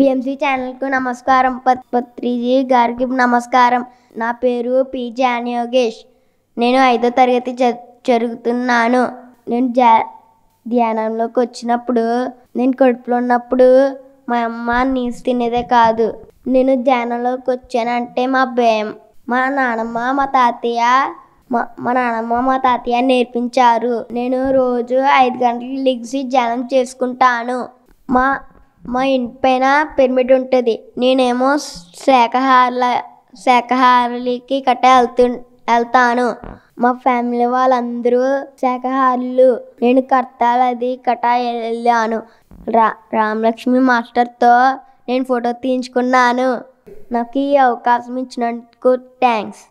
PMC ఛానల్కు నమస్కారం పత్రిజీ గారికి నమస్కారం నా పేరు పి యోగేష్ నేను ఐదో తరగతి జరుగుతున్నాను నేను జా ధ్యానంలోకి వచ్చినప్పుడు నేను కడుపులో ఉన్నప్పుడు మా అమ్మ నీసు తినేదే కాదు నేను ధ్యానంలోకి వచ్చానంటే మా భయం మా నాన్నమ్మ మా తాతయ్య మా మా నాన్నమ్మ మా తాతయ్య నేర్పించారు నేను రోజు ఐదు గంటలు లెగ్సి ధ్యానం చేసుకుంటాను మా మా ఇంటి పైన పిరమిడ్ ఉంటుంది నేనేమో శాఖాహారుల శాఖహారులకి గట్టా వెళ్తు వెళ్తాను మా ఫ్యామిలీ వాళ్ళందరూ శాఖహారులు నేను కట్టాలి అది కట్ట వెళ్ళాను రా రామలక్ష్మి మాస్టర్తో నేను ఫోటో తీయించుకున్నాను నాకు ఈ అవకాశం ఇచ్చినందుకు థ్యాంక్స్